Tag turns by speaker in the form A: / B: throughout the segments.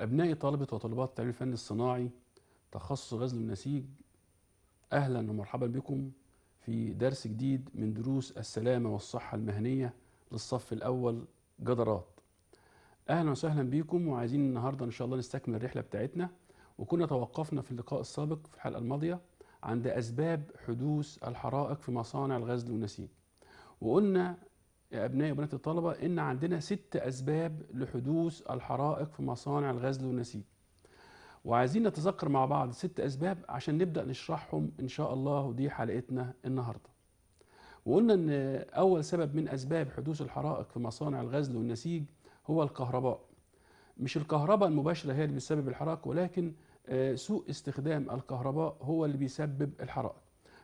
A: أبناء طلبة وطالبات التعليم الفني الصناعي تخصص غزل النسيج أهلا ومرحبا بكم في درس جديد من دروس السلامة والصحة المهنية للصف الأول جدرات أهلا وسهلا بكم وعايزين النهاردة إن شاء الله نستكمل الرحلة بتاعتنا وكنا توقفنا في اللقاء السابق في الحلقة الماضية عند أسباب حدوث الحرائق في مصانع الغزل والنسيج وقلنا يا أبنائي وبنات الطلبة إن عندنا ست أسباب لحدوث الحرائق في مصانع الغزل والنسيج وعايزين نتذكر مع بعض ست أسباب عشان نبدأ نشرحهم إن شاء الله ودي حلقتنا النهاردة وقلنا إن أول سبب من أسباب حدوث الحرائق في مصانع الغزل والنسيج هو الكهرباء مش الكهرباء المباشرة هي اللي بتسبب الحرائق ولكن آه، سوء استخدام الكهرباء هو اللي بيسبب الحرائق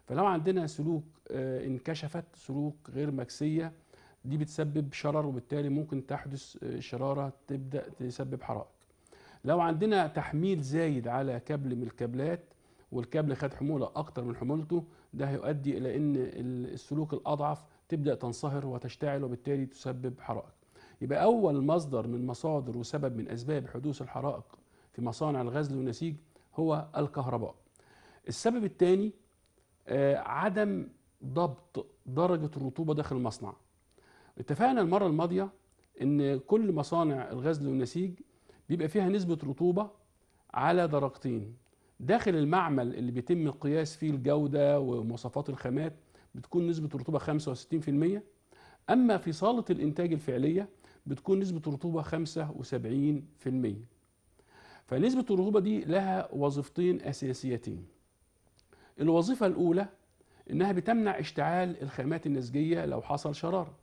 A: فلو عندنا سلوك آه، انكشفت سلوك غير مكسية دي بتسبب شرر وبالتالي ممكن تحدث آه، شرارة تبدأ تسبب حرائق لو عندنا تحميل زايد على كابل من الكابلات والكابل خد حمولة أكتر من حمولته ده هيؤدي إلى أن السلوك الأضعف تبدأ تنصهر وتشتعل وبالتالي تسبب حرائق يبقى أول مصدر من مصادر وسبب من أسباب حدوث الحرائق في مصانع الغزل والنسيج هو الكهرباء السبب الثاني آه، عدم ضبط درجة الرطوبة داخل المصنع اتفقنا المرة الماضية ان كل مصانع الغزل والنسيج بيبقى فيها نسبة رطوبة على درجتين داخل المعمل اللي بيتم القياس فيه الجودة ومواصفات الخامات بتكون نسبة رطوبة 65% أما في صالة الإنتاج الفعلية بتكون نسبة رطوبة 75% فنسبة الرطوبة دي لها وظيفتين أساسيتين الوظيفة الأولى إنها بتمنع اشتعال الخامات النسجية لو حصل شرارة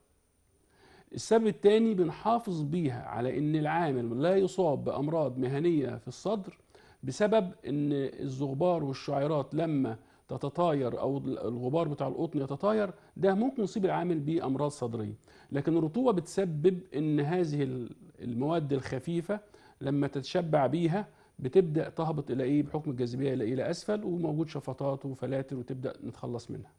A: السبب الثاني بنحافظ بيها على ان العامل لا يصاب بامراض مهنيه في الصدر بسبب ان الزغبار والشعيرات لما تتطاير او الغبار بتاع القطن يتطاير ده ممكن يصيب العامل بامراض صدريه لكن الرطوبه بتسبب ان هذه المواد الخفيفه لما تتشبع بيها بتبدا تهبط الى ايه بحكم الجاذبيه الى اسفل وموجود شفطات وفلاتر وتبدا نتخلص منها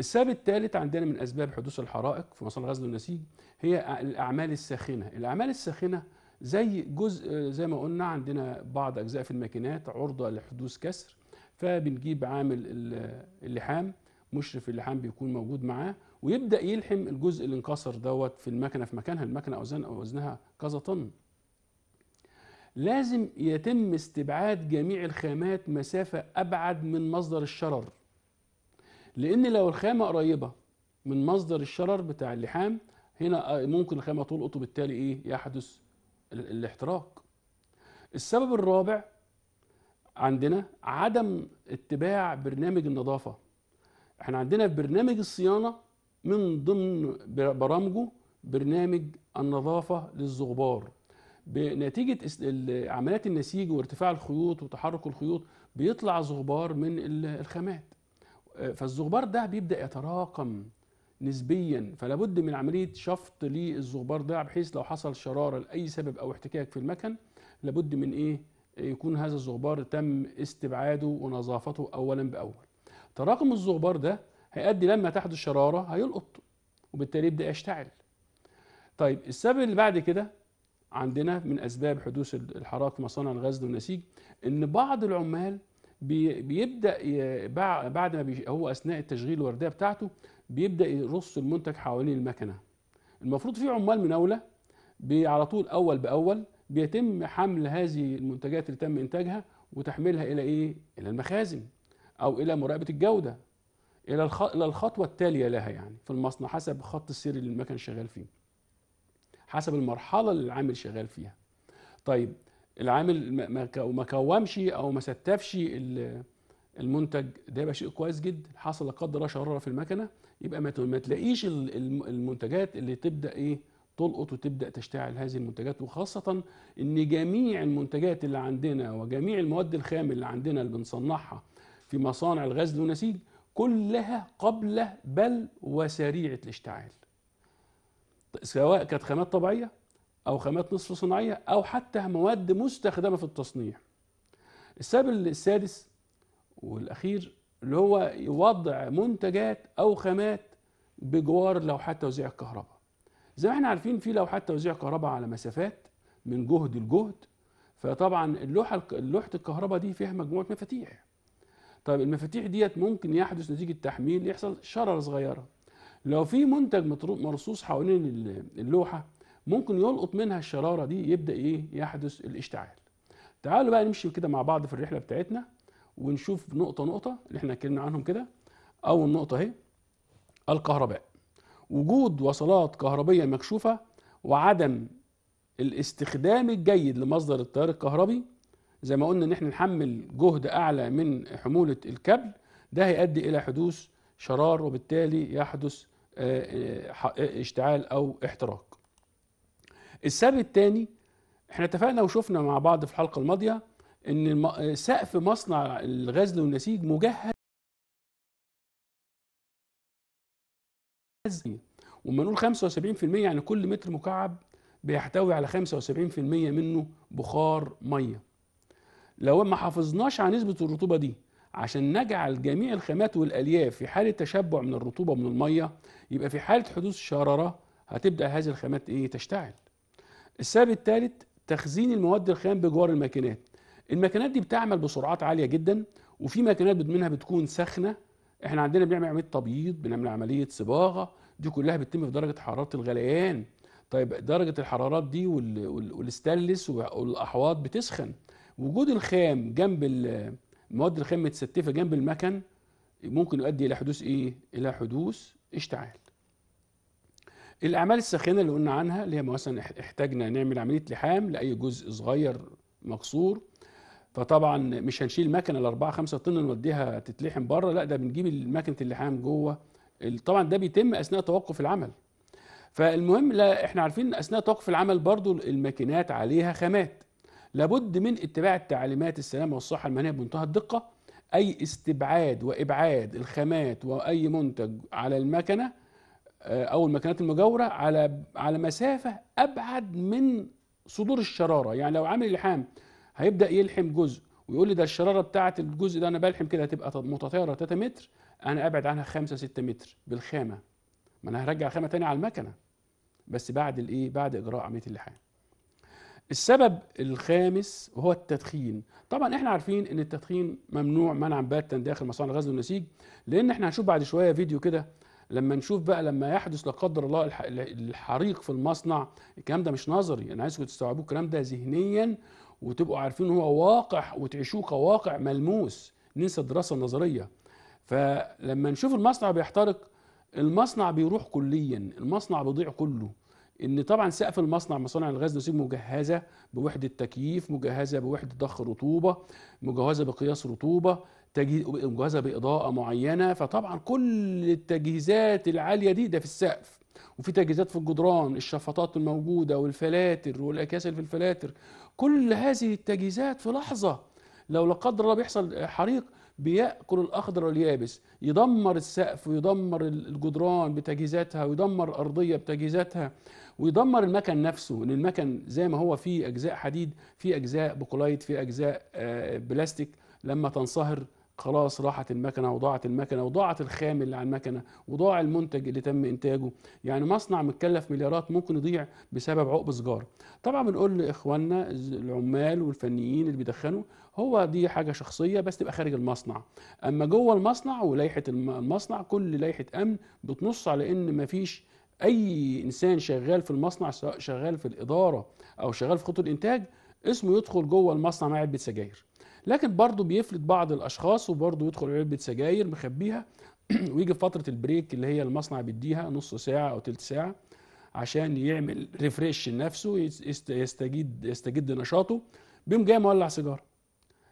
A: السبب الثالث عندنا من اسباب حدوث الحرائق في مصانع غزل النسيج هي الاعمال الساخنه الاعمال الساخنه زي جزء زي ما قلنا عندنا بعض اجزاء في الماكينات عرضه لحدوث كسر فبنجيب عامل اللحام مشرف اللحام بيكون موجود معاه ويبدا يلحم الجزء اللي انكسر دوت في المكنه في مكانها المكنه اوزان او وزنها كذا طن لازم يتم استبعاد جميع الخامات مسافه ابعد من مصدر الشرر لان لو الخامه قريبه من مصدر الشرر بتاع اللحام هنا آه، ممكن الخامه تلقط وبالتالي ايه يحدث الاحتراق السبب الرابع عندنا عدم اتباع برنامج النظافه احنا عندنا في برنامج الصيانه من ضمن برامجه برنامج النظافه للزغبار بنتيجه عمليات النسيج وارتفاع الخيوط وتحرك الخيوط بيطلع زغبار من الخامات آه، فالزغبار ده بيبدأ يتراكم نسبيا فلا بد من عملية شفط للزغبار ده بحيث لو حصل شرارة لأي سبب أو احتكاك في المكن لابد من إيه يكون هذا الزغبار تم استبعاده ونظافته أولا بأول تراكم الزغبار ده هيؤدي لما تحدث شرارة هيلقط وبالتالي يبدأ يشتعل طيب السبب اللي بعد كده عندنا من أسباب حدوث الحراره في مصانع الغزل والنسيج إن بعض العمال بيبدا بعد ما هو اثناء التشغيل الورديه بتاعته بيبدا يرص المنتج حوالين المكنه المفروض في عمال مناوله على طول اول باول بيتم حمل هذه المنتجات اللي تم انتاجها وتحميلها الى ايه الى المخازن او الى مراقبه الجوده الى الى الخطوه التاليه لها يعني في المصنع حسب خط السير اللي المكن شغال فيه حسب المرحله اللي العامل شغال فيها طيب العامل ما كومش او ما ستفش المنتج ده يبقى شيء كويس جدا حصل لا قدر الله شراره في المكنه يبقى ما تلاقيش المنتجات اللي تبدا ايه تلقط وتبدا تشتعل هذه المنتجات وخاصه ان جميع المنتجات اللي عندنا وجميع المواد الخام اللي عندنا اللي بنصنعها في مصانع الغزل والنسيج كلها قبل بل وسريعه الاشتعال سواء كانت خامات طبيعيه او خامات نصف صناعيه او حتى مواد مستخدمه في التصنيع السبب السادس والاخير اللي هو وضع منتجات او خامات بجوار لوحات توزيع الكهرباء زي ما احنا عارفين في لوحات توزيع كهرباء على مسافات من جهد لجهد فطبعا اللوحه لوحه الكهرباء دي فيها مجموعه مفاتيح طيب المفاتيح ديت ممكن يحدث نتيجه تحميل يحصل شرر صغيره لو في منتج مرصوص حوالين اللوحه ممكن يلقط منها الشراره دي يبدا ايه يحدث الاشتعال تعالوا بقى نمشي كده مع بعض في الرحله بتاعتنا ونشوف نقطه نقطه اللي احنا اتكلمنا عنهم كده اول نقطه اهي الكهرباء وجود وصلات كهربيه مكشوفه وعدم الاستخدام الجيد لمصدر التيار الكهربي زي ما قلنا ان احنا نحمل جهد اعلى من حموله الكابل ده هيؤدي الى حدوث شرار وبالتالي يحدث آه، آه، آه، اشتعال او احتراق السبب الثاني احنا اتفقنا وشفنا مع بعض في الحلقه الماضيه ان سقف مصنع الغزل والنسيج مجهز وما نقول 75% يعني كل متر مكعب بيحتوي على 75% منه بخار ميه لو ما حافظناش على نسبه الرطوبه دي عشان نجعل جميع الخامات والالياف في حاله تشبع من الرطوبه من الميه يبقى في حاله حدوث شراره هتبدا هذه الخامات ايه تشتعل السبب الثالث تخزين المواد الخام بجوار الماكينات الماكينات دي بتعمل بسرعات عاليه جدا وفي ماكينات منها بتكون سخنه احنا عندنا بنعمل عمليه تبييض بنعمل عمليه صباغه دي كلها بتتم في درجه حراره الغليان طيب درجه الحرارات دي والاستانلس والاحواض بتسخن وجود الخام جنب المواد الخام متستفه جنب المكن ممكن يؤدي الى حدوث ايه الى حدوث اشتعال الاعمال الساخنه اللي قلنا عنها اللي هي مثلا احتاجنا نعمل عمليه لحام لاي جزء صغير مكسور فطبعا مش هنشيل المكنه ال 4 5 طن نوديها تتلحم بره لا ده بنجيب مكنه اللحام جوه طبعا ده بيتم اثناء توقف العمل فالمهم لا احنا عارفين اثناء توقف العمل برضو الماكينات عليها خامات لابد من اتباع التعليمات السلامه والصحه المهنيه بمنتهى الدقه اي استبعاد وابعاد الخامات واي منتج على المكنه آه، او المكنات المجاوره على على مسافه ابعد من صدور الشراره يعني لو عامل لحام هيبدا يلحم جزء ويقول لي ده الشراره بتاعه الجزء ده انا بلحم كده هتبقى متطايره 3 متر انا ابعد عنها 5 6 متر بالخامه ما انا هرجع الخامه تاني على المكنه بس بعد الايه بعد اجراء عمليه اللحام السبب الخامس وهو التدخين طبعا احنا عارفين ان التدخين ممنوع منعا باتا داخل مصانع الغزل والنسيج لان احنا هنشوف بعد شويه فيديو كده لما نشوف بقى لما يحدث لا قدر الله الحريق في المصنع الكلام ده مش نظري انا يعني عايزكم تستوعبوا الكلام ده ذهنيا وتبقوا عارفين هو واقع وتعيشوه كواقع ملموس ننسى الدراسه النظريه فلما نشوف المصنع بيحترق المصنع بيروح كليا المصنع بيضيع كله ان طبعا سقف المصنع مصانع الغاز نسيج مجهزه بوحده تكييف مجهزه بوحده ضخ رطوبه مجهزه بقياس رطوبه تجهيز مجهزه باضاءه معينه فطبعا كل التجهيزات العاليه دي ده في السقف وفي تجهيزات في الجدران الشفاطات الموجوده والفلاتر والاكياس اللي في الفلاتر كل هذه التجهيزات في لحظه لو لا قدر الله بيحصل حريق بياكل الاخضر واليابس يدمر السقف ويدمر الجدران بتجهيزاتها ويدمر الارضيه بتجهيزاتها ويدمر المكن نفسه ان المكن زي ما هو فيه اجزاء حديد فيه اجزاء بوكولايت فيه اجزاء آه، بلاستيك لما تنصهر خلاص راحت المكنه وضاعت المكنه وضاعت الخام اللي على المكنه وضاع المنتج اللي تم انتاجه يعني مصنع متكلف مليارات ممكن يضيع بسبب عقب سجاره طبعا بنقول لاخواننا العمال والفنيين اللي بيدخنوا هو دي حاجه شخصيه بس تبقى خارج المصنع اما جوه المصنع ولائحه المصنع كل لائحه امن بتنص على ان مفيش اي انسان شغال في المصنع سواء شغال في الاداره او شغال في خط الانتاج اسمه يدخل جوه المصنع مع علبه سجاير لكن برضه بيفلت بعض الاشخاص وبرضه يدخل علبه سجاير مخبيها ويجي في فتره البريك اللي هي المصنع بيديها نص ساعه او ثلث ساعه عشان يعمل ريفريش لنفسه يستجد يستجد نشاطه بيقوم جاي مولع سيجاره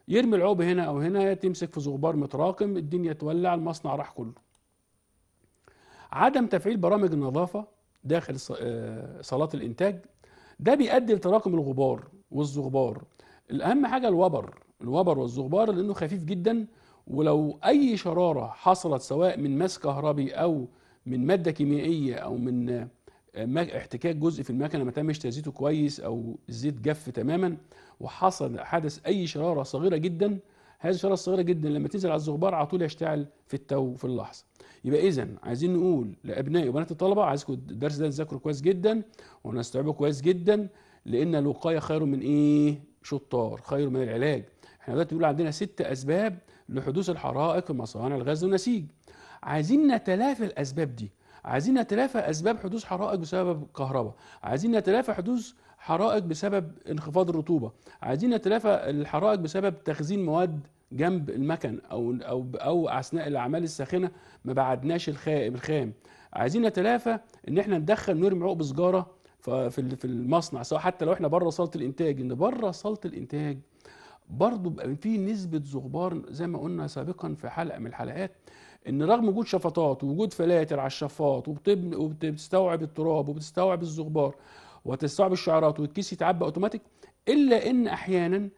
A: يرمي العوبه هنا او هنا تمسك في زغبار متراكم الدنيا تولع المصنع راح كله عدم تفعيل برامج النظافه داخل آه، صالات الانتاج ده بيؤدي لتراكم الغبار والزغبار الاهم حاجه الوبر الوبر والزغبار لانه خفيف جدا ولو اي شراره حصلت سواء من ماس كهربي او من ماده كيميائيه او من آه، احتكاك جزء في المكنه ما تمش تزيته كويس او الزيت جف تماما وحصل حدث اي شراره صغيره جدا هذه الشراره الصغيره جدا لما تنزل على الزغبار على طول يشتعل في التو في اللحظه يبقى اذا عايزين نقول لابنائي وبنات الطلبه عايزكم الدرس ده تذاكره كويس جدا ونستوعبه كويس جدا لان الوقايه خير من ايه شطار خير من العلاج احنا يعني دلوقتي بنقول عندنا ست اسباب لحدوث الحرائق في مصانع الغاز والنسيج عايزين نتلافى الاسباب دي عايزين نتلافى اسباب حدوث حرائق بسبب الكهرباء عايزين نتلافى حدوث حرائق بسبب انخفاض الرطوبه عايزين نتلافى الحرائق بسبب تخزين مواد جنب المكن او او او اثناء الاعمال الساخنه ما بعدناش الخام عايزين نتلافى ان احنا ندخل نرمي عقب سجاره في في المصنع سواء حتى لو احنا بره صاله الانتاج ان بره صاله الانتاج برضه بقى في نسبه زغبار زي ما قلنا سابقا في حلقه من الحلقات ان رغم وجود شفطات ووجود فلاتر على الشفاط وبتستوعب التراب وبتستوعب الزغبار وتستوعب الشعرات والكيس يتعبى اوتوماتيك الا ان احيانا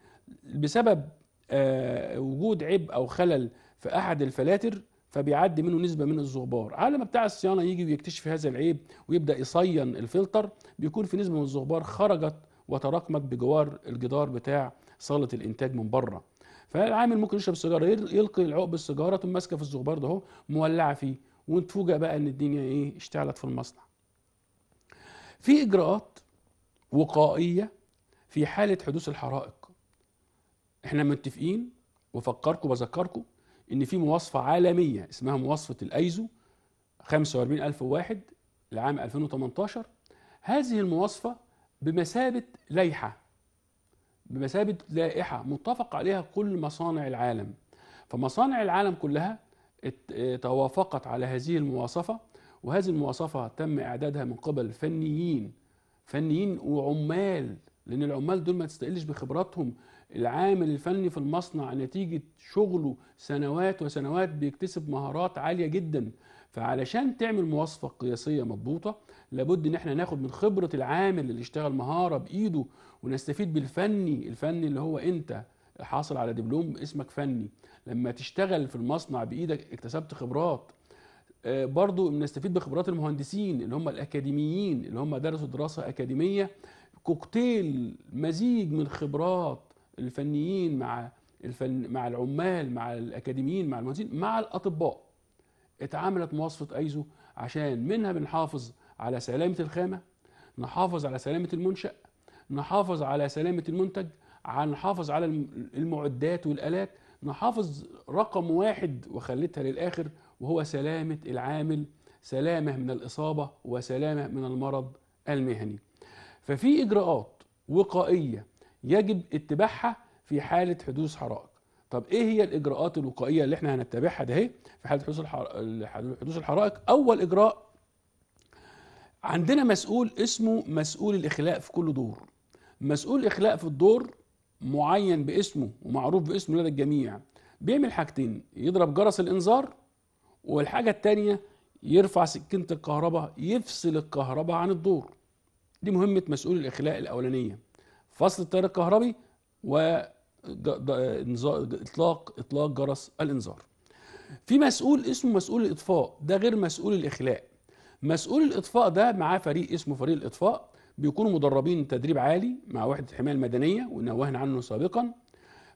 A: بسبب آه وجود عبء او خلل في احد الفلاتر فبيعدي منه نسبه من الزغبار على ما بتاع الصيانه يجي ويكتشف هذا العيب ويبدا يصين الفلتر بيكون في نسبه من الزغبار خرجت وتراكمت بجوار الجدار بتاع صاله الانتاج من بره فالعامل ممكن يشرب السيجاره يلقي العقب السيجاره تقوم ماسكه في الزغبار ده اهو مولعه فيه وتفوجئ بقى ان الدنيا ايه اشتعلت في المصنع في اجراءات وقائيه في حاله حدوث الحرائق احنا متفقين وفكركم بذكركم ان في مواصفه عالميه اسمها مواصفه الايزو 45001 لعام 2018 هذه المواصفه بمثابه لائحه بمثابه لائحه متفق عليها كل مصانع العالم فمصانع العالم كلها توافقت على هذه المواصفه وهذه المواصفه تم اعدادها من قبل فنيين فنيين وعمال لان العمال دول ما تستقلش بخبراتهم العامل الفني في المصنع نتيجه شغله سنوات وسنوات بيكتسب مهارات عاليه جدا فعلشان تعمل مواصفه قياسيه مضبوطه لابد ان احنا ناخد من خبره العامل اللي اشتغل مهاره بايده ونستفيد بالفني الفني اللي هو انت حاصل على دبلوم اسمك فني لما تشتغل في المصنع بايدك اكتسبت خبرات آه، برضو بنستفيد بخبرات المهندسين اللي هم الاكاديميين اللي هم درسوا دراسه اكاديميه كوكتيل مزيج من خبرات الفنيين مع الفن مع العمال مع الاكاديميين مع المهندسين مع الاطباء اتعملت مواصفه ايزو عشان منها بنحافظ على سلامه الخامه نحافظ على سلامه المنشا نحافظ على سلامه المنتج نحافظ على المعدات والالات نحافظ رقم واحد وخليتها للاخر وهو سلامه العامل سلامه من الاصابه وسلامه من المرض المهني ففي اجراءات وقائيه يجب اتباعها في حاله حدوث حرائق طب ايه هي الاجراءات الوقائيه اللي احنا هنتبعها ده في حاله حدوث حدوث الحرائق اول اجراء عندنا مسؤول اسمه مسؤول الاخلاء في كل دور مسؤول الاخلاء في الدور معين باسمه ومعروف باسمه لدى الجميع بيعمل حاجتين يضرب جرس الانذار والحاجه الثانيه يرفع سكينه الكهرباء يفصل الكهرباء عن الدور دي مهمه مسؤول الاخلاء الاولانيه فصل التيار الكهربي و اطلاق اطلاق جرس الانذار في مسؤول اسمه مسؤول الاطفاء ده غير مسؤول الاخلاء مسؤول الاطفاء ده معاه فريق اسمه فريق الاطفاء بيكونوا مدربين تدريب عالي مع وحده الحمايه المدنيه ونوهنا عنه سابقا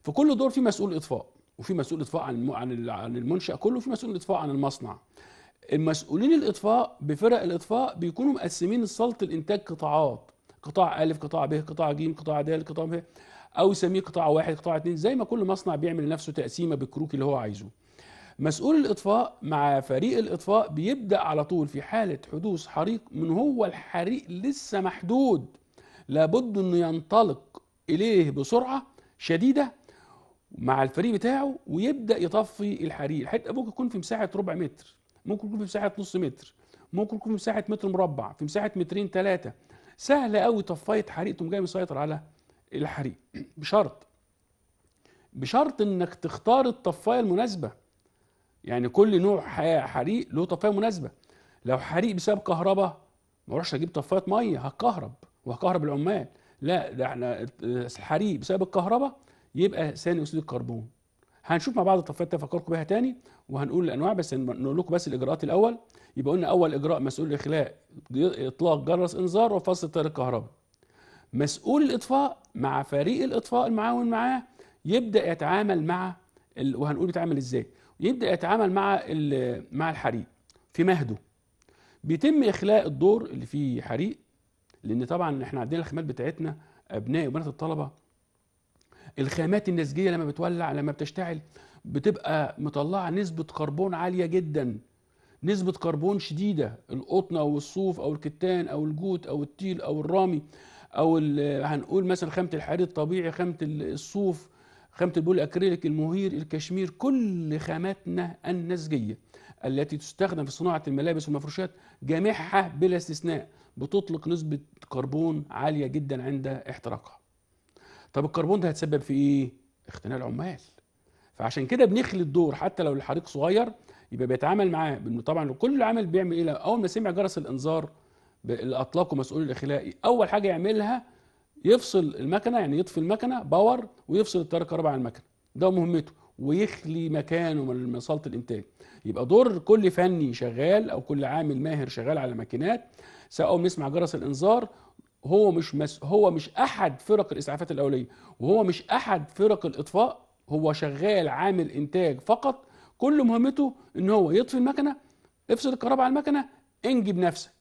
A: في كل دور في مسؤول اطفاء وفي مسؤول اطفاء عن عن المنشا كله وفي مسؤول اطفاء عن المصنع المسؤولين الاطفاء بفرق الاطفاء بيكونوا مقسمين صاله الانتاج قطاعات قطاع أ قطاع ب قطاع ج قطاع د قطاع ه او يسميه قطاع واحد قطاع اتنين زي ما كل مصنع بيعمل لنفسه تقسيمه بالكروك اللي هو عايزه مسؤول الاطفاء مع فريق الاطفاء بيبدا على طول في حاله حدوث حريق من هو الحريق لسه محدود لابد انه ينطلق اليه بسرعه شديده مع الفريق بتاعه ويبدا يطفي الحريق الحته ممكن يكون في مساحه ربع متر ممكن يكون في مساحه نص متر ممكن يكون في مساحه متر مربع في مساحه مترين ثلاثه سهل قوي طفايه حريق تقوم جاي مسيطر على الحريق بشرط بشرط انك تختار الطفايه المناسبه يعني كل نوع حريق له طفايه مناسبه لو حريق بسبب كهرباء ما اروحش اجيب طفايه ميه هكهرب وهكهرب العمال لا ده احنا الحريق بسبب الكهرباء يبقى ثاني اكسيد الكربون هنشوف مع بعض الطفايات تفكركم بيها تاني وهنقول الانواع بس نقول لكم بس الاجراءات الاول يبقى قلنا اول اجراء مسؤول الاخلاء اطلاق جرس انذار وفصل التيار الكهرباء مسؤول الاطفاء مع فريق الاطفاء المعاون معاه يبدا يتعامل مع ال... وهنقول بيتعامل ازاي يبدا يتعامل مع ال... مع الحريق في مهده بيتم اخلاء الدور اللي فيه حريق لان طبعا احنا عندنا الخامات بتاعتنا ابناء وبنات الطلبه الخامات النسجيه لما بتولع لما بتشتعل بتبقى مطلعه نسبه كربون عاليه جدا نسبه كربون شديده القطن او الصوف او الكتان او الجوت او التيل او الرامي او هنقول مثلا خامه الحرير الطبيعي خامه الصوف خامه البول الاكريليك المهير الكشمير كل خاماتنا النسجيه التي تستخدم في صناعه الملابس والمفروشات جميعها بلا استثناء بتطلق نسبه كربون عاليه جدا عند احتراقها طب الكربون ده هتسبب في ايه اختناق العمال فعشان كده بنخلي الدور حتى لو الحريق صغير يبقى بيتعامل معاه طبعا كل عامل بيعمل ايه اول ما سمع جرس الانذار اللي اطلقه مسؤول الاخلائي اول حاجه يعملها يفصل المكنه يعني يطفي المكنه باور ويفصل التيار الكهرباء عن المكنه ده مهمته ويخلي مكانه من صاله الانتاج يبقى دور كل فني شغال او كل عامل ماهر شغال على ماكينات سواء بنسمع جرس الانذار هو مش مس... هو مش احد فرق الاسعافات الاوليه وهو مش احد فرق الاطفاء هو شغال عامل انتاج فقط كل مهمته ان هو يطفي المكنه افصل الكهرباء على المكنه انجب نفسك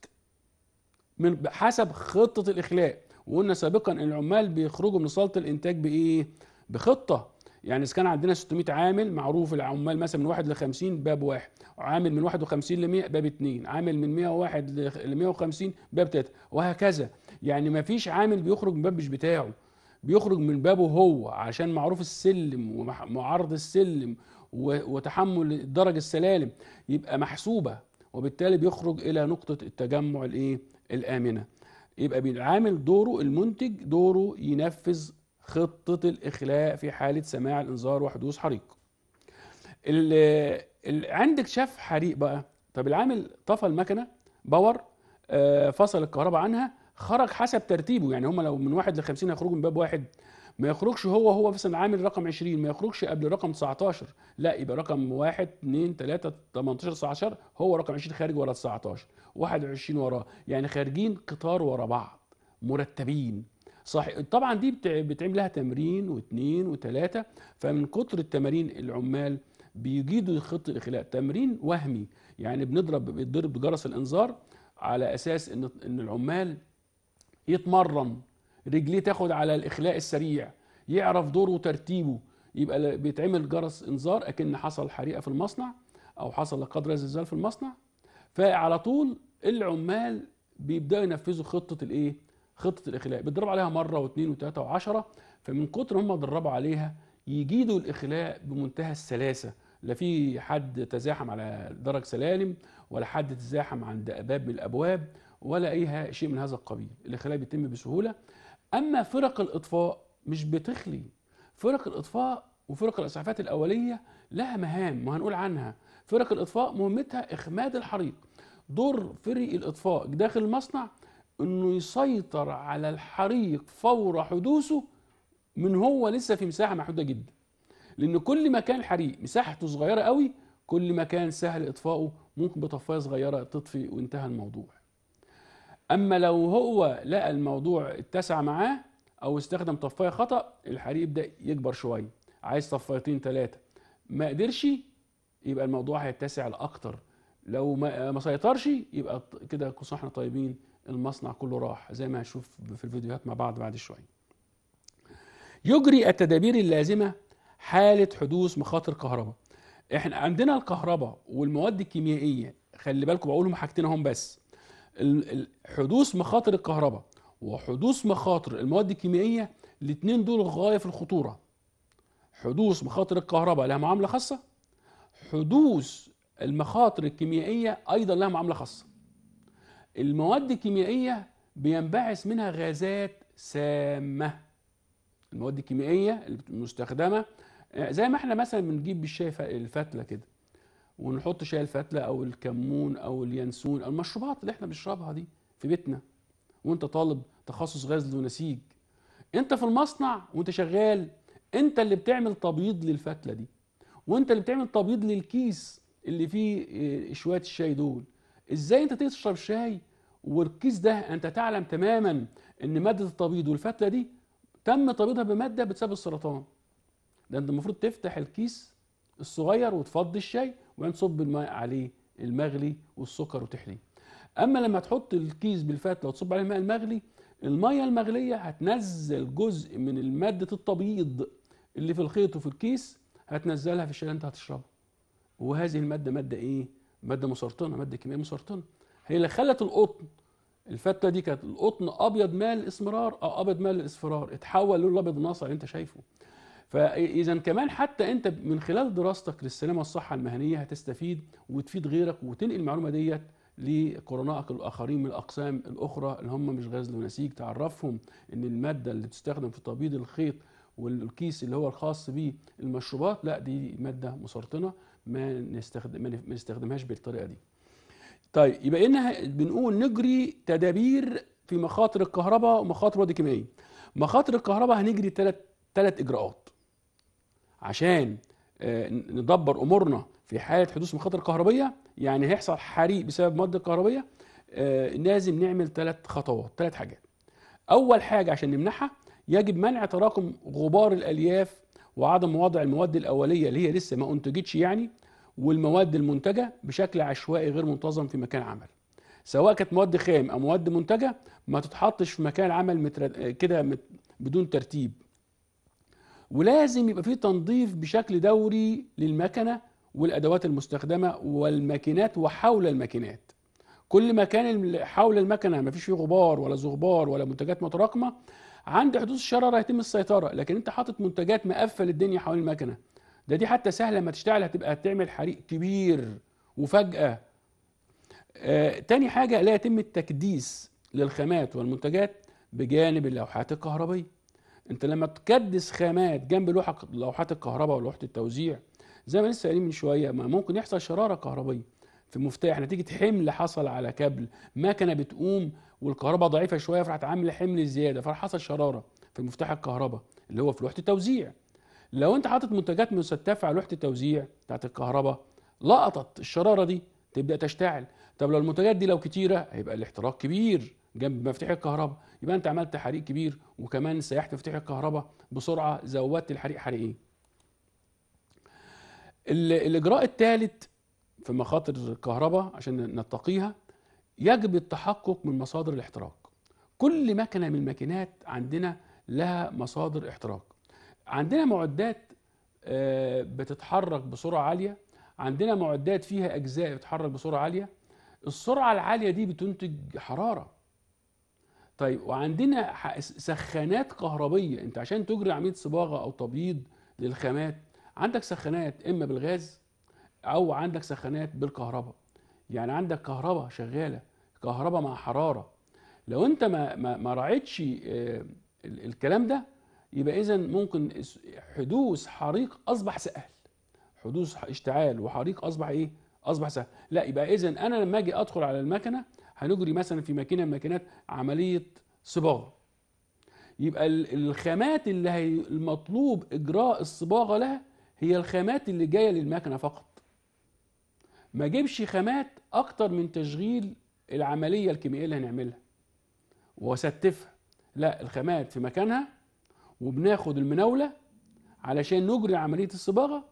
A: من حسب خطه الاخلاء وقلنا سابقا ان العمال بيخرجوا من صاله الانتاج بايه؟ بخطه يعني اذا كان عندنا 600 عامل معروف العمال مثلا من 1 ل 50 باب واحد عامل من 51 ل 100 باب اثنين عامل من 101 ل 150 باب ثلاثه وهكذا يعني ما فيش عامل بيخرج من باب مش بتاعه بيخرج من بابه هو عشان معروف السلم ومعارض السلم وتحمل درج السلالم يبقى محسوبه وبالتالي بيخرج الى نقطه التجمع الايه الآمنة يبقى بيعامل دوره المنتج دوره ينفذ خطة الإخلاء في حالة سماع الإنذار وحدوث حريق عندك شاف حريق بقى طب العامل طفى المكنة باور آه، فصل الكهرباء عنها خرج حسب ترتيبه يعني هم لو من واحد لخمسين هيخرجوا من باب واحد ما يخرجش هو هو مثلا عامل رقم 20 ما يخرجش قبل رقم 19 لا يبقى رقم 1 2 3 18 19 هو رقم 20 خارج ورا 19 21 وراه يعني خارجين قطار ورا بعض مرتبين صح طبعا دي بتعمل لها تمرين واثنين وثلاثه فمن كتر التمارين العمال بيجيدوا خط الاخلاء تمرين وهمي يعني بنضرب بيتضرب بجرس الانذار على اساس ان ان العمال يتمرن رجليه تاخد على الاخلاء السريع يعرف دوره وترتيبه يبقى بيتعمل جرس انذار اكن حصل حريقه في المصنع او حصل لا قدر زلزال في المصنع فعلى طول العمال بيبداوا ينفذوا خطه الايه خطه الاخلاء بيتدربوا عليها مره واثنين وثلاثه وعشرة فمن كتر ما هم اتدربوا عليها يجيدوا الاخلاء بمنتهى السلاسه لا في حد تزاحم على درج سلالم ولا حد تزاحم عند باب من الابواب ولا اي شيء من هذا القبيل الاخلاء بيتم بسهوله اما فرق الاطفاء مش بتخلي فرق الاطفاء وفرق الاسعافات الاوليه لها مهام وهنقول عنها فرق الاطفاء مهمتها اخماد الحريق دور فريق الاطفاء داخل المصنع انه يسيطر على الحريق فور حدوثه من هو لسه في مساحه محدوده جدا لان كل ما كان الحريق مساحته صغيره قوي كل ما كان سهل اطفائه ممكن بطفايه صغيره تطفي وانتهى الموضوع اما لو هو لقى الموضوع اتسع معاه او استخدم طفايه خطا الحريق يبدا يكبر شويه عايز طفايتين ثلاثه ما قدرش يبقى الموضوع هيتسع لاكتر لو ما, ما سيطرش يبقى كده كنا احنا طيبين المصنع كله راح زي ما هنشوف في الفيديوهات مع بعض بعد شويه يجري التدابير اللازمه حاله حدوث مخاطر كهرباء احنا عندنا الكهرباء والمواد الكيميائيه خلي بالكم بقولهم حاجتين هم بس حدوث مخاطر الكهرباء وحدوث مخاطر المواد الكيميائيه الاثنين دول غايه في الخطوره حدوث مخاطر الكهرباء لها معامله خاصه حدوث المخاطر الكيميائيه ايضا لها معامله خاصه المواد الكيميائيه بينبعث منها غازات سامه المواد الكيميائيه المستخدمه زي ما احنا مثلا بنجيب بالشاي الفتله كده ونحط شاي الفتله او الكمون او اليانسون او المشروبات اللي احنا بنشربها دي في بيتنا وانت طالب تخصص غزل ونسيج انت في المصنع وانت شغال انت اللي بتعمل تبييض للفتله دي وانت اللي بتعمل تبييض للكيس اللي فيه آه، شويه الشاي دول ازاي انت تيجي تشرب شاي والكيس ده انت تعلم تماما ان ماده التبييض والفتله دي تم تبييضها بماده بتسبب السرطان ده انت المفروض تفتح الكيس الصغير وتفضي الشاي ونصب الماء عليه المغلي والسكر وتحليه اما لما تحط الكيس بالفتله وتصب عليه الماء المغلي الميه المغليه هتنزل جزء من ماده التبييض اللي في الخيط وفي الكيس هتنزلها في الشاي اللي انت هتشربه وهذه الماده ماده ايه ماده مسرطنه ماده كيميائيه مسرطنه هي اللي خلت القطن الفتله دي كانت القطن ابيض مال الاسمرار او ابيض مال الاصفرار اتحول للون الابيض الناصع اللي انت شايفه فاذا كمان حتى انت من خلال دراستك للسلامه والصحه المهنيه هتستفيد وتفيد غيرك وتنقل المعلومه ديت لقرنائك الاخرين من الاقسام الاخرى اللي هم مش غزل ونسيج تعرفهم ان الماده اللي بتستخدم في تبييض الخيط والكيس اللي هو الخاص بيه المشروبات لا دي ماده مسرطنه ما نستخدم ما نستخدمهاش بالطريقه دي. طيب يبقى ان بنقول نجري تدابير في مخاطر الكهرباء ومخاطر مواد كيميائيه. مخاطر الكهرباء هنجري ثلاث ثلاث اجراءات. عشان آه، ندبر امورنا في حاله حدوث مخاطر كهربيه يعني هيحصل حريق بسبب ماده كهربيه آه، لازم نعمل ثلاث خطوات ثلاث حاجات اول حاجه عشان نمنعها يجب منع تراكم غبار الالياف وعدم وضع المواد الاوليه اللي هي لسه ما انتجتش يعني والمواد المنتجه بشكل عشوائي غير منتظم في مكان عمل سواء كانت مواد خام او مواد منتجه ما تتحطش في مكان العمل كده بدون ترتيب ولازم يبقى في تنظيف بشكل دوري للمكنه والادوات المستخدمه والماكينات وحول الماكينات كل ما كان حول المكنه ما فيش فيه غبار ولا زغبار ولا منتجات متراكمه عند حدوث الشراره يتم السيطره لكن انت حاطط منتجات مقفل الدنيا حوالين المكنه ده دي حتى سهله ما تشتعل هتبقى هتعمل حريق كبير وفجاه آه تاني حاجه لا يتم التكديس للخامات والمنتجات بجانب اللوحات الكهربيه انت لما تكدس خامات جنب لوحه لوحات الكهرباء ولوحه التوزيع زي ما لسه قايلين من شويه ما ممكن يحصل شراره كهربيه في مفتاح نتيجه حمل حصل على كابل مكنه بتقوم والكهرباء ضعيفه شويه فراحت عامله حمل زياده فحصل شراره في مفتاح الكهرباء اللي هو في لوحه التوزيع لو انت حاطط منتجات مستدفه على لوحه التوزيع بتاعت الكهرباء لقطت الشراره دي تبدا تشتعل طب لو المنتجات دي لو كتيره هيبقى الاحتراق كبير جنب مفاتيح الكهرباء يبقى انت عملت حريق كبير وكمان سيحت مفاتيح الكهرباء بسرعه زودت الحريق حريقين الاجراء الثالث في مخاطر الكهرباء عشان نتقيها يجب التحقق من مصادر الاحتراق كل مكنه من الماكينات عندنا لها مصادر احتراق عندنا معدات آه، بتتحرك بسرعه عاليه عندنا معدات فيها اجزاء بتتحرك بسرعه عاليه السرعه العاليه دي بتنتج حراره طيب وعندنا سخانات كهربيه انت عشان تجري عمليه صباغه او تبييض للخامات عندك سخانات اما بالغاز او عندك سخانات بالكهرباء يعني عندك كهرباء شغاله كهرباء مع حراره لو انت ما ما, ما راعتش آه، الكلام ده يبقى اذا ممكن حدوث حريق اصبح سهل حدوث اشتعال وحريق اصبح ايه اصبح سهل لا يبقى اذا انا لما اجي ادخل على المكنه هنجري مثلا في ماكينه من ماكينات عمليه صباغه يبقى الخامات اللي هي المطلوب اجراء الصباغه لها هي الخامات اللي جايه للمكنه فقط ما جيبش خامات اكتر من تشغيل العمليه الكيميائيه اللي هنعملها واستفها لا الخامات في مكانها وبناخد المناوله علشان نجري عمليه الصباغه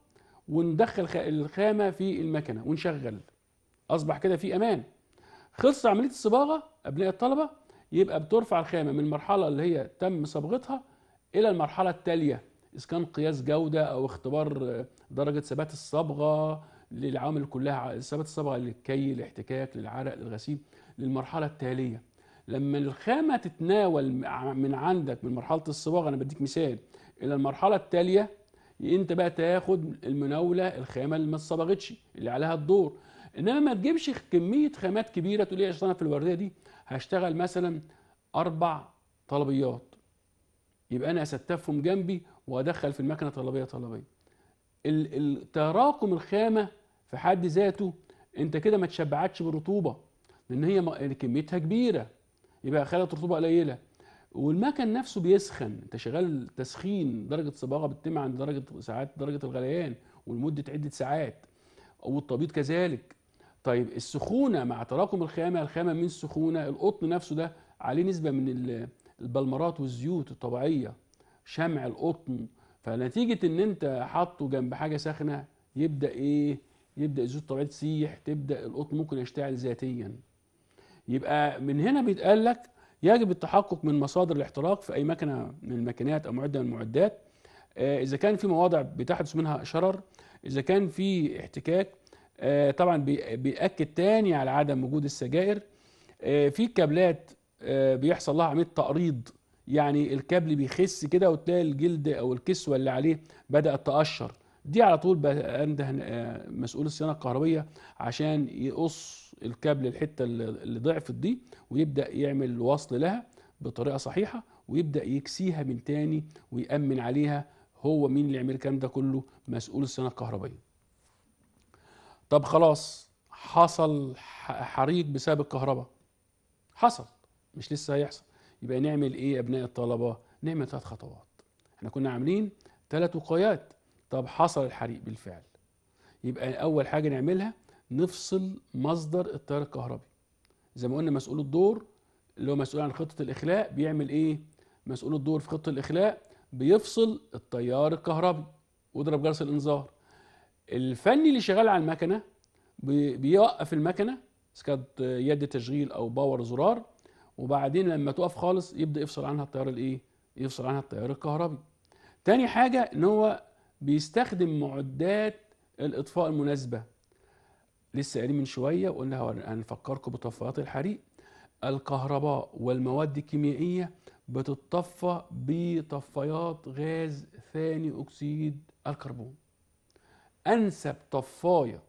A: وندخل الخامه في المكنه ونشغل اصبح كده في امان خلصت عمليه الصباغه ابناء الطلبه يبقى بترفع الخامه من المرحله اللي هي تم صبغتها الى المرحله التاليه اذا كان قياس جوده او اختبار آه، درجه ثبات الصبغه للعوامل كلها ثبات الصبغه للكي الاحتكاك للعرق للغسيل للمرحله التاليه لما الخامه تتناول من عندك من مرحله الصباغه انا بديك مثال الى المرحله التاليه انت بقى تاخد المناوله الخامه اللي ما اتصبغتش اللي عليها الدور انما ما تجيبش كميه خامات كبيره تقول لي عشان انا في الورديه دي هشتغل مثلا اربع طلبيات يبقى انا استفهم جنبي وادخل في المكنه طلبيه طلبيه تراكم الخامه في حد ذاته انت كده ما تشبعتش بالرطوبه لان هي يعني كميتها كبيره يبقى خلت رطوبه قليله والمكن نفسه بيسخن انت شغال تسخين درجه صباغه بتتم عند درجه ساعات درجه الغليان ولمده عده ساعات والتبييض كذلك طيب السخونه مع تراكم الخامه الخامه من السخونه القطن نفسه ده عليه نسبه من البلمرات والزيوت الطبيعيه شمع القطن فنتيجه ان انت حاطه جنب حاجه ساخنه يبدا ايه يبدا الزيوت الطبيعيه تسيح تبدا القطن ممكن يشتعل ذاتيا يبقى من هنا بيتقال لك يجب التحقق من مصادر الاحتراق في اي مكنه من الماكينات او معده من المعدات آه، اذا كان في مواضع بتحدث منها شرر اذا كان في احتكاك آه، طبعا بيأكد تاني على عدم وجود السجائر آه، في كابلات آه، بيحصل لها عمليه تقريض يعني الكابل بيخس كده وتلاقي الجلد او الكسوه اللي عليه بدات تقشر دي على طول بنده مسؤول الصيانه الكهربيه عشان يقص الكابل الحته اللي ضعفت دي ويبدا يعمل وصل لها بطريقه صحيحه ويبدا يكسيها من تاني ويامن عليها هو مين اللي يعمل الكلام ده كله مسؤول الصيانه الكهربيه طب خلاص حصل حريق بسبب الكهرباء حصل مش لسه هيحصل يبقى نعمل ايه ابناء الطلبه نعمل ثلاث خطوات احنا كنا عاملين ثلاث وقايات طب حصل الحريق بالفعل يبقى اول حاجه نعملها نفصل مصدر التيار الكهربي زي ما قلنا مسؤول الدور اللي هو مسؤول عن خطه الاخلاء بيعمل ايه مسؤول الدور في خطه الاخلاء بيفصل التيار الكهربي واضرب جرس الانذار الفني اللي شغال على المكنه بيوقف المكنه كانت يد تشغيل او باور زرار وبعدين لما توقف خالص يبدا يفصل عنها التيار الايه يفصل عنها التيار الكهربي تاني حاجه ان هو بيستخدم معدات الاطفاء المناسبه لسه قايلين من شويه وقلنا هنفكركم بطفايات الحريق الكهرباء والمواد الكيميائيه بتطفى بطفايات غاز ثاني اكسيد الكربون انسب طفايه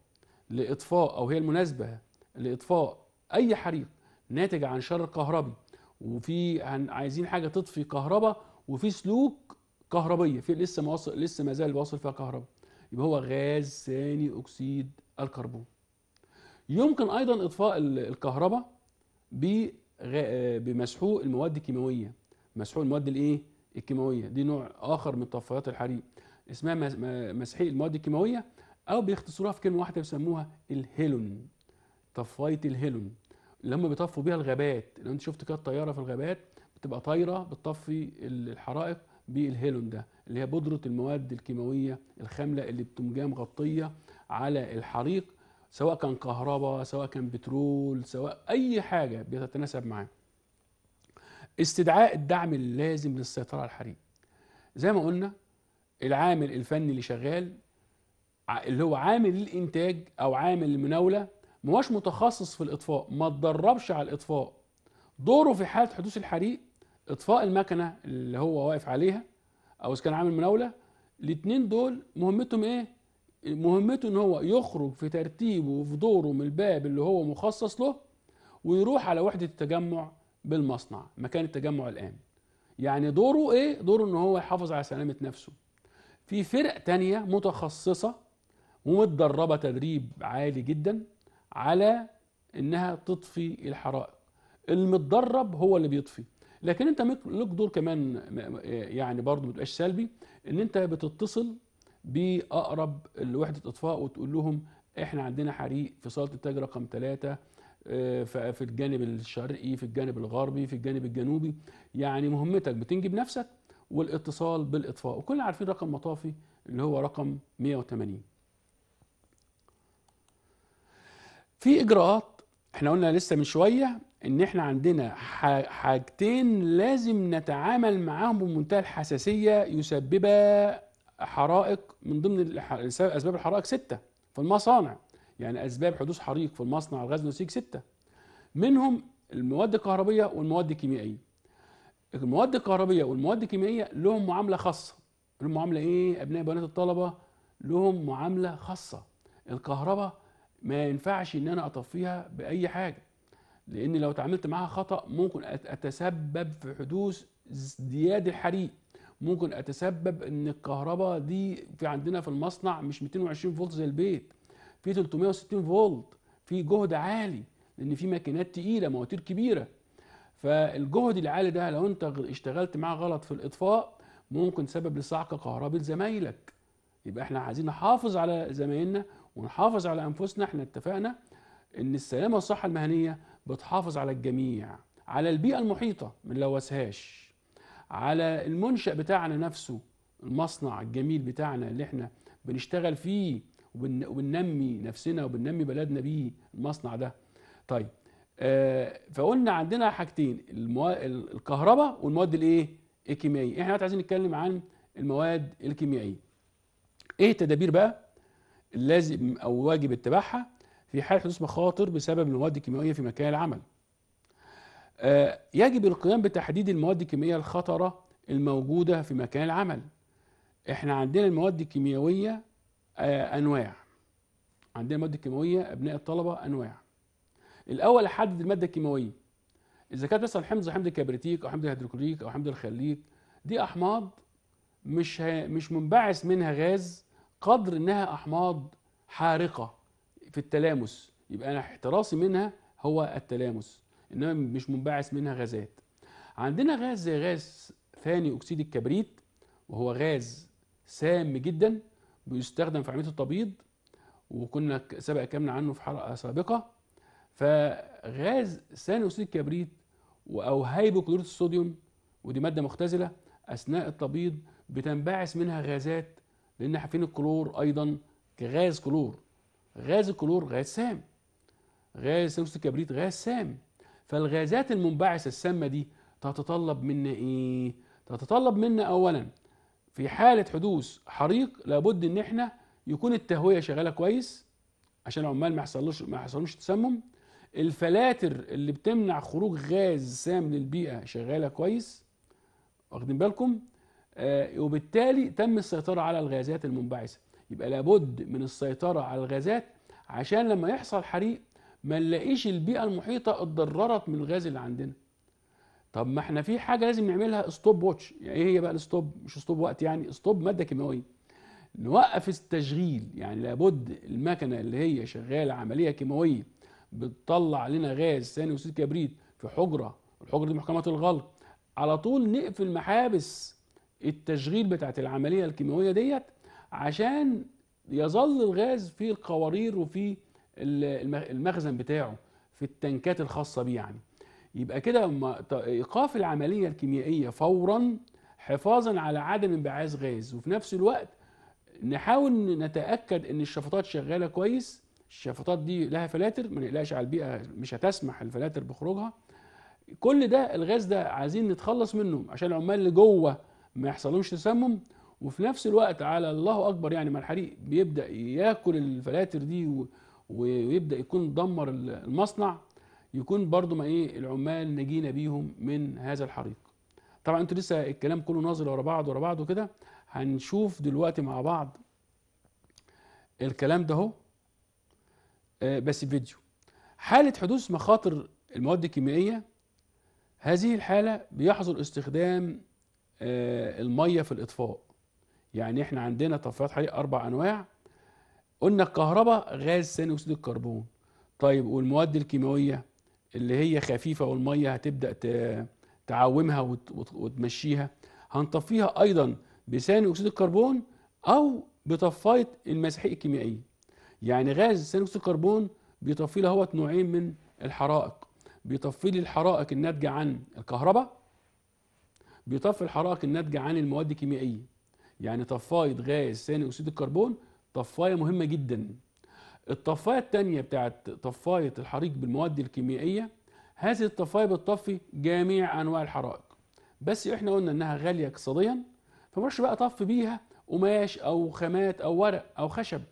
A: لاطفاء او هي المناسبه لاطفاء اي حريق ناتج عن شر كهربي وفي عايزين حاجه تطفي كهرباء وفي سلوك كهربيه في لسه وصل لسه ما زال واصل فيها كهرباء يبقى هو غاز ثاني اكسيد الكربون يمكن ايضا اطفاء الكهرباء بمسحوق المواد الكيماويه مسحوق المواد الايه الكيماويه دي نوع اخر من طفايات الحريق اسمها مسحيق المواد الكيماويه او بيختصروها في كلمه واحده بيسموها الهيلون طفايه الهيلون اللي هم بيطفوا بيها الغابات لو انت شفت كده الطياره في الغابات بتبقى طايره بتطفي الحرائق بالهيلون ده اللي هي بودره المواد الكيماويه الخامله اللي بتقوم مغطيه على الحريق سواء كان كهرباء سواء كان بترول سواء اي حاجه بتتناسب معاه استدعاء الدعم اللازم للسيطره على الحريق زي ما قلنا العامل الفني اللي شغال اللي هو عامل الانتاج او عامل المناوله ما متخصص في الاطفاء ما اتدربش على الاطفاء دوره في حاله حدوث الحريق اطفاء المكنه اللي هو واقف عليها او اذا كان عامل مناوله الاثنين دول مهمتهم ايه مهمته ان هو يخرج في ترتيبه وفي دوره من الباب اللي هو مخصص له ويروح على وحده التجمع بالمصنع مكان التجمع الان يعني دوره ايه دوره ان هو يحافظ على سلامه نفسه في فرق تانية متخصصة ومتدربة تدريب عالي جدا على انها تطفي الحرائق المتدرب هو اللي بيطفي لكن انت لك دور كمان يعني برضه ما تبقاش سلبي ان انت بتتصل باقرب وحده اطفاء وتقول لهم احنا عندنا حريق في صاله التاج رقم ثلاثة آه، في الجانب الشرقي في الجانب الغربي في الجانب الجنوبي يعني مهمتك بتنجب نفسك والاتصال بالاطفاء وكلنا عارفين رقم مطافي اللي هو رقم 180 في اجراءات احنا قلنا لسه من شويه ان احنا عندنا حاجتين لازم نتعامل معاهم بمنتهى الحساسيه يسببا حرائق من ضمن اسباب الحرائق سته في المصانع يعني اسباب حدوث حريق في المصنع الغاز النسيج سته منهم المواد الكهربيه والمواد الكيميائيه المواد الكهربيه والمواد الكيميائيه لهم معامله خاصه لهم معامله ايه ابناء بنات الطلبه لهم معامله خاصه الكهرباء ما ينفعش ان انا اطفيها باي حاجه لان لو اتعاملت معاها خطا ممكن اتسبب في حدوث ازدياد الحريق ممكن اتسبب ان الكهرباء دي في عندنا في المصنع مش 220 فولت زي البيت في 360 فولت في جهد عالي لان في ماكينات تقيله مواتير كبيره فالجهد العالي ده لو انت اشتغلت معاه غلط في الاطفاء ممكن سبب لصعق كهرباء لزمايلك يبقى احنا عايزين نحافظ على زمايلنا ونحافظ على انفسنا احنا اتفقنا ان السلامه والصحه المهنيه بتحافظ على الجميع على البيئه المحيطه ما نلوثهاش على المنشا بتاعنا نفسه المصنع الجميل بتاعنا اللي احنا بنشتغل فيه وبننمي نفسنا وبننمي بلدنا بيه المصنع ده طيب آه، فقلنا عندنا حاجتين الكهرباء والمواد الايه الكيميائيه احنا عايزين نتكلم عن المواد الكيميائيه ايه التدابير بقى لازم او واجب اتباعها في حال حدوث مخاطر بسبب المواد الكيميائيه في مكان العمل آه، يجب القيام بتحديد المواد الكيميائيه الخطره الموجوده في مكان العمل احنا عندنا المواد الكيميائيه آه، انواع عندنا المواد الكيميائيه ابناء الطلبه انواع الاول احدد الماده الكيماويه اذا كانت مثلا حمض زي حمض الكبريتيك او حمض الهيدروكلوريك او حمض الخليك دي احماض مش ه... مش منبعث منها غاز قدر انها احماض حارقه في التلامس يبقى انا احتراسي منها هو التلامس انما مش منبعث منها غازات عندنا غاز زي غاز ثاني اكسيد الكبريت وهو غاز سام جدا بيستخدم في عمليه التبييض وكنا سبق كلامنا عنه في حلقه سابقه فغاز ثاني اكسيد الكبريت او هيبوكلوريت الصوديوم ودي ماده مختزله اثناء التبييض بتنبعث منها غازات لان احنا الكلور ايضا كغاز كلور غاز الكلور غاز سام غاز ثاني اكسيد الكبريت غاز سام فالغازات المنبعثه السامه دي تتطلب منا ايه؟ تتطلب منا اولا في حاله حدوث حريق لابد ان احنا يكون التهويه شغاله كويس عشان العمال ما يحصلوش ما يحصلوش تسمم الفلاتر اللي بتمنع خروج غاز سام للبيئه شغاله كويس واخدين بالكم آه وبالتالي تم السيطره على الغازات المنبعثه يبقى لابد من السيطره على الغازات عشان لما يحصل حريق ما نلاقيش البيئه المحيطه اتضررت من الغاز اللي عندنا طب ما احنا في حاجه لازم نعملها ستوب واتش يعني ايه هي بقى الستوب مش ستوب وقت يعني ستوب ماده كيماويه نوقف التشغيل يعني لابد المكنه اللي هي شغاله عمليه كيماويه بتطلع لنا غاز ثاني اكسيد الكبريت في حجره الحجره دي محكمه الغلق على طول نقفل محابس التشغيل بتاعه العمليه الكيماويه ديت عشان يظل الغاز في القوارير وفي المخزن بتاعه في التنكات الخاصه بيه يعني يبقى كده ايقاف العمليه الكيميائيه فورا حفاظا على عدم انبعاث غاز وفي نفس الوقت نحاول نتاكد ان الشفطات شغاله كويس الشفاطات دي لها فلاتر ما نقلقش على البيئه مش هتسمح الفلاتر بخروجها كل ده الغاز ده عايزين نتخلص منه عشان العمال اللي جوه ما يحصلوش تسمم وفي نفس الوقت على الله اكبر يعني ما الحريق بيبدا ياكل الفلاتر دي ويبدا يكون دمر المصنع يكون برضو ما ايه العمال نجينا بيهم من هذا الحريق طبعا انتوا لسه الكلام كله نازل ورا بعض ورا بعض وكده هنشوف دلوقتي مع بعض الكلام ده اهو آه، بس فيديو حالة حدوث مخاطر المواد الكيميائية هذه الحالة بيحظر استخدام آه، المية في الإطفاء يعني احنا عندنا طفايات حريق أربع أنواع قلنا الكهرباء غاز ثاني أكسيد الكربون طيب والمواد الكيماوية اللي هي خفيفة والمية هتبدأ تعومها وتمشيها هنطفيها أيضا بثاني أكسيد الكربون أو بطفاية المسحيق الكيميائية يعني غاز ثاني اكسيد الكربون بيطفي لي اهوت نوعين من الحرائق بيطفي لي الحرائق الناتجه عن الكهرباء بيطفي الحرائق الناتجه عن المواد الكيميائيه يعني طفايه غاز ثاني اكسيد الكربون طفايه مهمه جدا الطفايه الثانيه بتاعت طفايه الحريق بالمواد الكيميائيه هذه الطفايه بتطفي جميع انواع الحرائق بس احنا قلنا انها غاليه اقتصاديا فمش بقى طف بيها قماش او خامات او ورق او خشب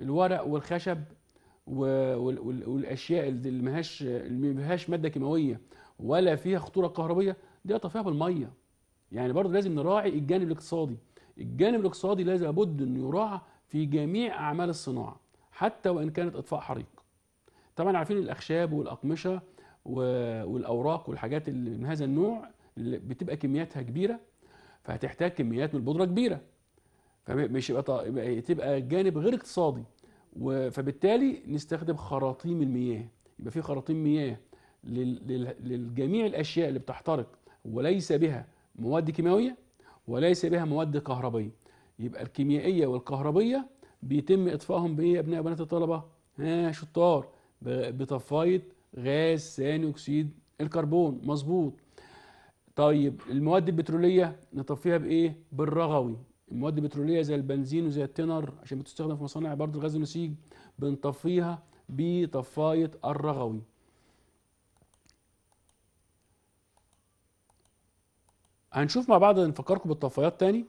A: الورق والخشب والاشياء اللي مهاش اللي ملهاش ماده كيماويه ولا فيها خطوره كهربيه دي اطفيها بالميه يعني برضه لازم نراعي الجانب الاقتصادي الجانب الاقتصادي لازم لابد انه يراعى في جميع اعمال الصناعه حتى وان كانت اطفاء حريق طبعا عارفين الاخشاب والاقمشه والاوراق والحاجات اللي من هذا النوع اللي بتبقى كمياتها كبيره فهتحتاج كميات من البودره كبيره فمش يبقى تبقى جانب غير اقتصادي فبالتالي نستخدم خراطيم المياه يبقى في خراطيم مياه للجميع الاشياء اللي بتحترق وليس بها مواد كيماويه وليس بها مواد كهربيه يبقى الكيميائيه والكهربيه بيتم اطفائهم بايه يا ابناء وبنات الطلبه ها شطار بطفايه غاز ثاني اكسيد الكربون مظبوط طيب المواد البتروليه نطفيها بايه بالرغوي المواد البتروليه زي البنزين وزي التنر عشان بتستخدم في مصانع برضه الغاز النسيج بنطفيها بطفايه الرغوي هنشوف مع بعض نفكركم بالطفايات تاني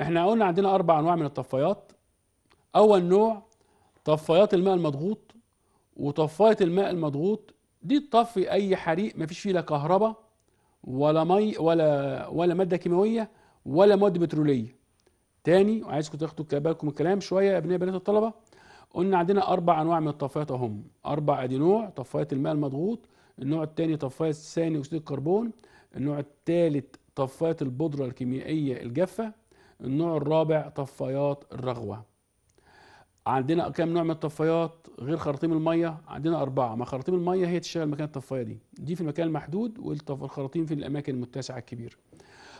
A: احنا قلنا عندنا اربع انواع من الطفايات اول نوع طفايات الماء المضغوط وطفايه الماء المضغوط دي تطفي اي حريق مفيش فيه لا كهرباء ولا مي ولا ولا ماده كيماويه ولا مواد بتروليه تاني وعايزكم تاخدوا بالكم الكلام شويه يا ابنائي بنات الطلبه قلنا عندنا اربع انواع من الطفايات اهم اربع ادي نوع طفايات الماء المضغوط النوع الثاني طفايات ثاني اكسيد الكربون النوع الثالث طفايات البودره الكيميائيه الجافه النوع الرابع طفايات الرغوه عندنا كم نوع من الطفايات غير خراطيم الميه عندنا اربعه ما خراطيم الميه هي تشتغل مكان الطفايه دي دي في المكان المحدود والخراطيم في الاماكن المتسعه الكبيره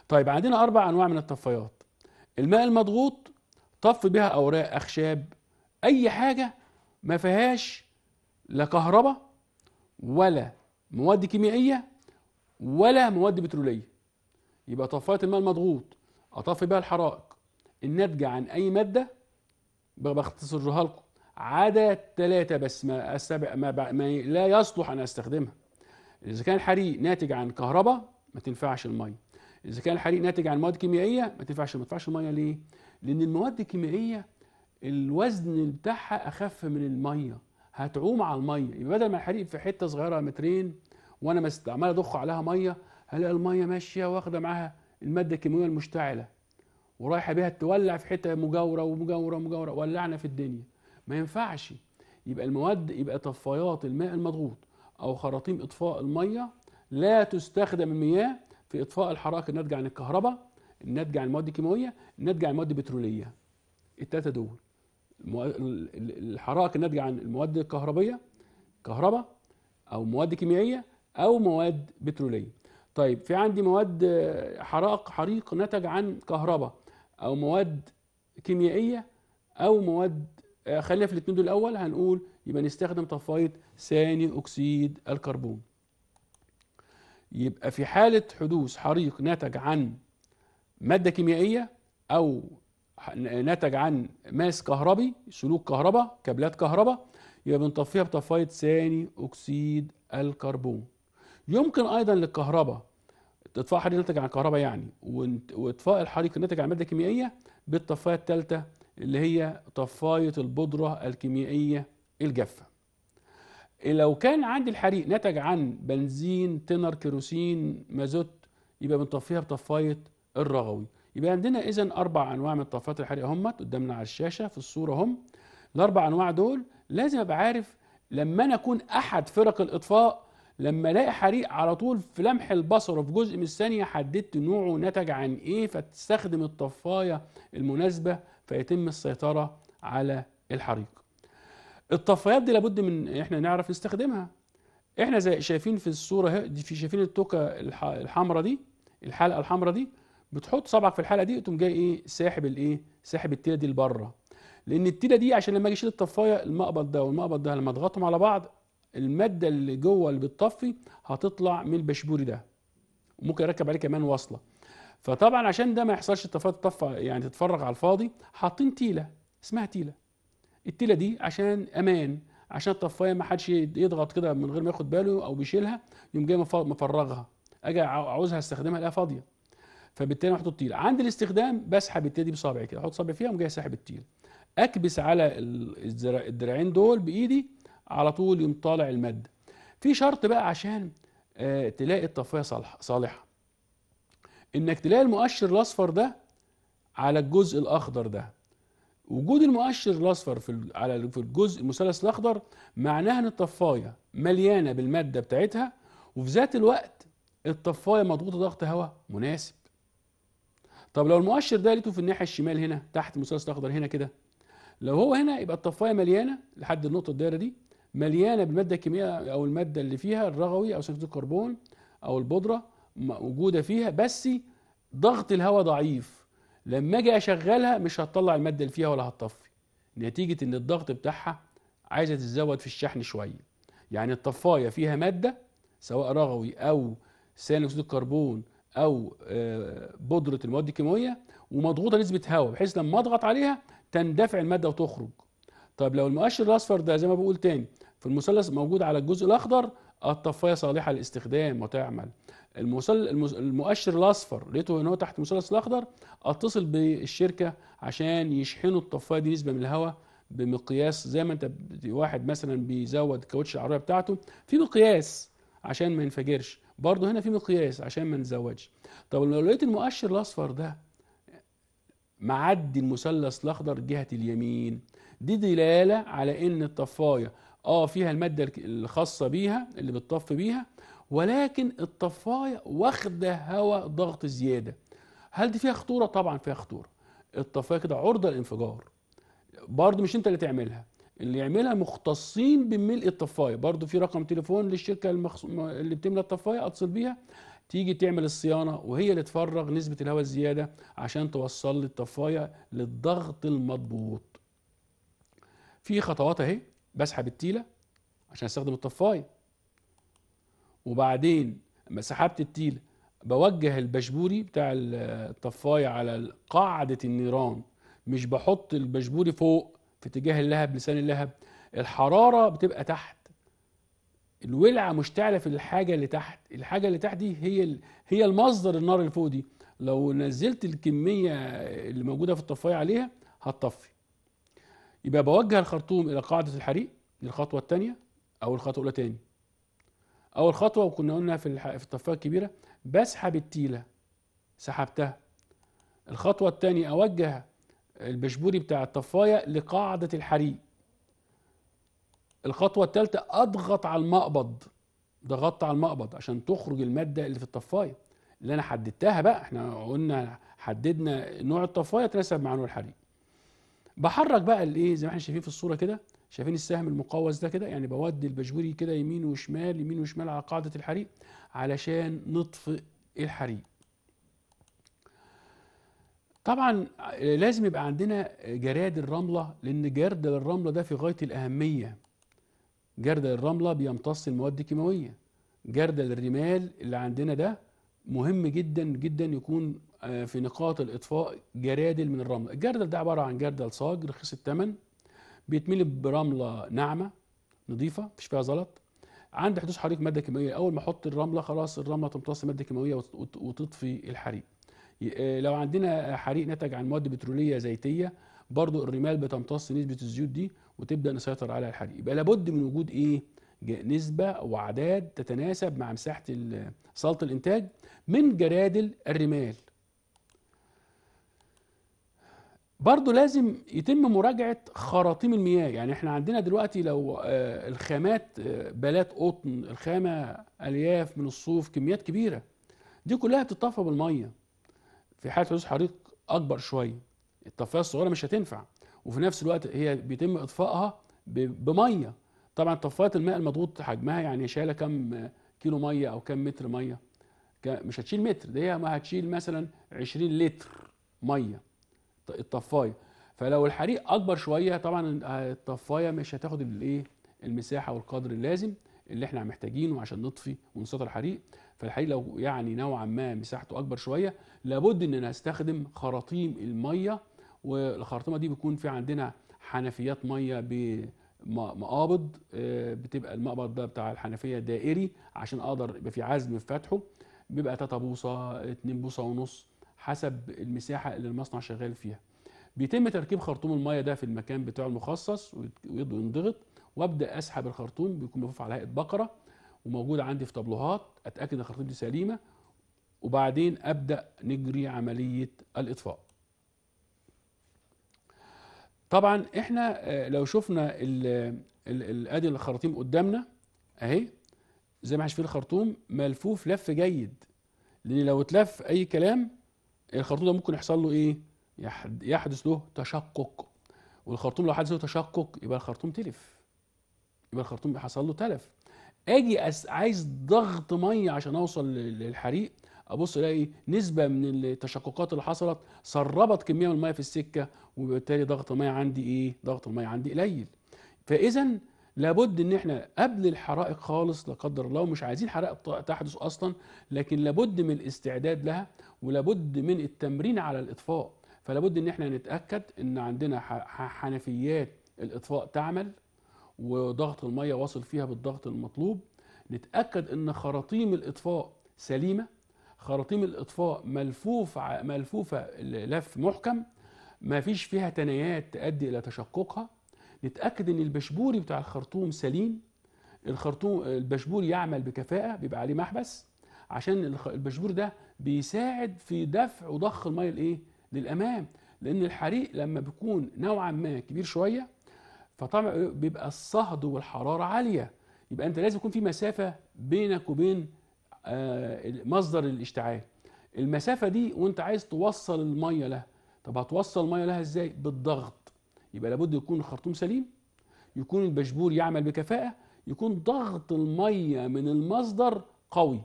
A: طيب عندنا اربع انواع من الطفايات الماء المضغوط طف بها اوراق اخشاب اي حاجه ما فيهاش لا كهرباء ولا مواد كيميائيه ولا مواد بتروليه يبقى طفايه الماء المضغوط اطفي بها الحرائق الناتجه عن اي ماده بختصرها لكم عدا ثلاثة بس ما, ما, ما لا يصلح أن أستخدمها إذا كان الحريق ناتج عن كهرباء ما تنفعش المية إذا كان الحريق ناتج عن مواد كيميائية ما تنفعش ما تنفعش المية ليه؟ لأن المواد الكيميائية الوزن بتاعها أخف من المية هتعوم على المية يبقى بدل ما الحريق في حتة صغيرة مترين وأنا عمال أضخ عليها مية هلاقي المية ماشية واخدة معاها المادة الكيميائية المشتعلة ورايحه بيها تولع في حته مجاوره ومجاوره ومجاوره ولعنا في الدنيا ما ينفعش يبقى المواد يبقى طفايات الماء المضغوط او خراطيم اطفاء الميه لا تستخدم المياه في اطفاء الحرائق الناتجه عن الكهرباء الناتجه عن المواد الكيماويه الناتجه عن المواد البتروليه الثلاثه دول الحرائق الناتجه عن المواد الكهربيه كهرباء او مواد كيميائيه او مواد بتروليه طيب في عندي مواد حرائق حريق نتج عن كهرباء او مواد كيميائيه او مواد آه، خلينا في الاثنين دول الاول هنقول يبقى نستخدم طفايه ثاني اكسيد الكربون يبقى في حاله حدوث حريق نتج عن ماده كيميائيه او نتج عن ماس كهربي سلوك كهرباء كابلات كهرباء يبقى بنطفيها بطفايه ثاني اكسيد الكربون يمكن ايضا للكهرباء اطفاء حريق ناتج عن الكهرباء يعني واطفاء الحريق الناتج عن ماده كيميائيه بالطفايه الثالثه اللي هي طفايه البودره الكيميائيه الجافه لو كان عندي الحريق نتج عن بنزين تنر كيروسين مازوت يبقى بنطفيها بطفايه الرغوي يبقى عندنا اذا اربع انواع من طفايات الحريق هم قدامنا على الشاشه في الصوره هم الاربع انواع دول لازم ابقى عارف لما انا اكون احد فرق الاطفاء لما الاقي حريق على طول في لمح البصر في جزء من الثانيه حددت نوعه نتج عن ايه فتستخدم الطفايه المناسبه فيتم السيطره على الحريق الطفايات دي لابد من احنا نعرف نستخدمها احنا زي شايفين في الصوره دي في شايفين التوكه الحمراء دي الحلقه الحمراء دي بتحط صبعك في الحلقه دي تقوم جاي ايه ساحب الايه ساحب التيله دي لبره لان التيله دي عشان لما اجي اشيل الطفايه المقبض ده والمقبض ده لما اضغطهم على بعض الماده اللي جوه اللي بتطفي هتطلع من البشبوري ده ممكن اركب عليه كمان وصله فطبعا عشان ده ما يحصلش الطفايات تطفى يعني تتفرغ على الفاضي حاطين تيله اسمها تيله التيله دي عشان امان عشان الطفايه ما حدش يضغط كده من غير ما ياخد باله او بيشيلها يقوم جاي مفرغها اجي عاوزها استخدمها الاقيها فاضيه فبالتالي احط التيل عند الاستخدام بسحب التيل دي بصابعي كده احط صابعي فيها وجاي ساحب التيل اكبس على الدرعين دول بايدي على طول يقوم طالع الماده في شرط بقى عشان آه، تلاقي الطفايه صالحه صالحه انك تلاقي المؤشر الاصفر ده على الجزء الاخضر ده وجود المؤشر الاصفر في على في الجزء المثلث الاخضر معناها ان الطفايه مليانه بالماده بتاعتها وفي ذات الوقت الطفايه مضغوطه ضغط هواء مناسب طب لو المؤشر ده لقيته في الناحيه الشمال هنا تحت المثلث الاخضر هنا كده لو هو هنا يبقى الطفايه مليانه لحد النقطه الدايره دي مليانه بالماده الكيميائيه او الماده اللي فيها الرغوي او ثاني اكسيد الكربون او البودره موجوده فيها بس ضغط الهواء ضعيف لما اجي اشغلها مش هتطلع الماده اللي فيها ولا هتطفي نتيجه ان الضغط بتاعها عايزه تتزود في الشحن شويه يعني الطفايه فيها ماده سواء رغوي او ثاني اكسيد الكربون او آه، بودره المواد الكيماويه ومضغوطه نسبه هواء بحيث لما اضغط عليها تندفع الماده وتخرج طب لو المؤشر الاصفر ده زي ما بقول تاني في المثلث موجود على الجزء الاخضر الطفايه صالحه للاستخدام وتعمل المسل... المؤشر الاصفر لقيته ان هو تحت المثلث الاخضر اتصل بالشركه عشان يشحنوا الطفايه دي نسبه من الهواء بمقياس زي ما انت واحد مثلا بيزود كاوتش العربيه بتاعته في مقياس عشان ما ينفجرش برضه هنا في مقياس عشان ما نزودش طب لو لقيت المؤشر الاصفر ده معدي المثلث الاخضر جهه اليمين دي دلاله على ان الطفايه اه فيها المادة الخاصة بيها اللي بتطف بيها ولكن الطفاية واخدة هواء ضغط زيادة هل دي فيها خطورة؟ طبعا فيها خطورة الطفاية كده عرضة للانفجار برضه مش انت اللي تعملها اللي يعملها مختصين بملء الطفايه برضو في رقم تليفون للشركه المخص... اللي بتملى الطفايه اتصل بيها تيجي تعمل الصيانه وهي اللي تفرغ نسبه الهواء الزياده عشان توصل للطفايه للضغط المضبوط في خطوات اهي بسحب التيله عشان استخدم الطفايه وبعدين لما سحبت التيله بوجه البشبوري بتاع الطفايه على قاعده النيران مش بحط البشبوري فوق في اتجاه اللهب لسان اللهب الحراره بتبقى تحت الولعه مشتعله في الحاجه اللي تحت الحاجه اللي تحت دي هي هي المصدر النار اللي فوق دي لو نزلت الكميه اللي موجوده في الطفايه عليها هتطفي يبقى بوجه الخرطوم الى قاعده الحريق دي الخطوه الثانيه او الخطوه الاولى تاني اول خطوه وكنا قلنا في في الطفايه الكبيره بسحب التيله سحبتها الخطوه الثانيه اوجه البشبوري بتاع الطفايه لقاعده الحريق الخطوه الثالثه اضغط على المقبض ضغطت على المقبض عشان تخرج الماده اللي في الطفايه اللي انا حددتها بقى احنا قلنا حددنا نوع الطفايه تناسب مع نوع الحريق بحرك بقى الايه زي ما احنا شايفين في الصوره كده شايفين السهم المقوس ده كده يعني بودي البجوري كده يمين وشمال يمين وشمال على قاعده الحريق علشان نطفئ الحريق طبعا لازم يبقى عندنا جراد الرمله لان جرد الرمله ده في غايه الاهميه جرد الرمله بيمتص المواد الكيماويه جرد الرمال اللي عندنا ده مهم جدا جدا يكون آه، في نقاط الاطفاء جرادل من الرمل الجردل ده عباره عن جردل صاج رخيص الثمن بيتملي برمله ناعمه نظيفه مفيش فيها زلط عند حدوث حريق ماده كيماويه اول ما احط الرمله خلاص الرمله تمتص ماده كيميائيه وتطفي الحريق آه، لو عندنا حريق نتج عن مواد بتروليه زيتيه برضو الرمال بتمتص نسبه الزيوت دي وتبدا نسيطر على الحريق يبقى لابد من وجود ايه نسبة وأعداد تتناسب مع مساحة صالة الإنتاج من جرادل الرمال برضو لازم يتم مراجعة خراطيم المياه يعني احنا عندنا دلوقتي لو آه، الخامات آه، بلات قطن الخامة ألياف من الصوف كميات كبيرة دي كلها بتطفى بالمية في حالة حدوث حريق أكبر شوية الطفاية الصغيرة مش هتنفع وفي نفس الوقت هي بيتم إطفائها بمية طبعا طفايه الماء المضغوط حجمها يعني شايله كام كيلو ميه او كام متر ميه مش هتشيل متر دي ما هتشيل مثلا 20 لتر ميه الطفايه فلو الحريق اكبر شويه طبعا الطفايه مش هتاخد الايه المساحه والقدر اللازم اللي احنا محتاجينه عشان نطفي ونسطر الحريق فالحريق لو يعني نوعا ما مساحته اكبر شويه لابد ان انا استخدم خراطيم الميه والخراطيمه دي بيكون في عندنا حنفيات ميه مقابض آه، بتبقى المقبض ده بتاع الحنفيه دائري عشان اقدر يبقى في عزم في فتحه بيبقى 3 بوصه 2 بوصه ونص حسب المساحه اللي المصنع شغال فيها بيتم تركيب خرطوم المايه ده في المكان بتاعه المخصص وينضغط وابدا اسحب الخرطوم بيكون مرفوع على هيئه بقره وموجود عندي في طبلوهات اتاكد ان الخرطوم دي سليمه وبعدين ابدا نجري عمليه الاطفاء طبعا احنا آه، لو شفنا ادي الخراطيم قدامنا اهي زي ما احنا شايفين الخرطوم ملفوف لف جيد لان لو اتلف اي كلام الخرطوم ده ممكن يحصل له ايه يحدث له تشقق والخرطوم لو حدث له تشقق يبقى الخرطوم تلف يبقى الخرطوم حصل له تلف اجي أس... عايز ضغط ميه عشان اوصل للحريق ابص الاقي نسبه من التشققات اللي حصلت سربت كميه من الميه في السكه وبالتالي ضغط الميه عندي ايه ضغط الميه عندي قليل فاذا لابد ان احنا قبل الحرائق خالص لا قدر الله ومش عايزين حرائق تحدث اصلا لكن لابد من الاستعداد لها ولابد من التمرين على الاطفاء فلابد ان احنا نتاكد ان عندنا حنفيات الاطفاء تعمل وضغط الميه واصل فيها بالضغط المطلوب نتاكد ان خراطيم الاطفاء سليمه خراطيم الاطفاء ملفوف ملفوفه لف محكم ما فيش فيها تنايات تؤدي الى تشققها نتاكد ان البشبوري بتاع الخرطوم سليم الخرطوم البشبوري يعمل بكفاءه بيبقى عليه محبس عشان البشبور ده بيساعد في دفع وضخ الميه الايه للامام لان الحريق لما بيكون نوعا ما كبير شويه فطبعا بيبقى الصهد والحراره عاليه يبقى انت لازم يكون في مسافه بينك وبين آه، مصدر الاشتعال المسافه دي وانت عايز توصل الميه لها طب هتوصل الميه لها ازاي بالضغط يبقى لابد يكون الخرطوم سليم يكون البشبور يعمل بكفاءه يكون ضغط الميه من المصدر قوي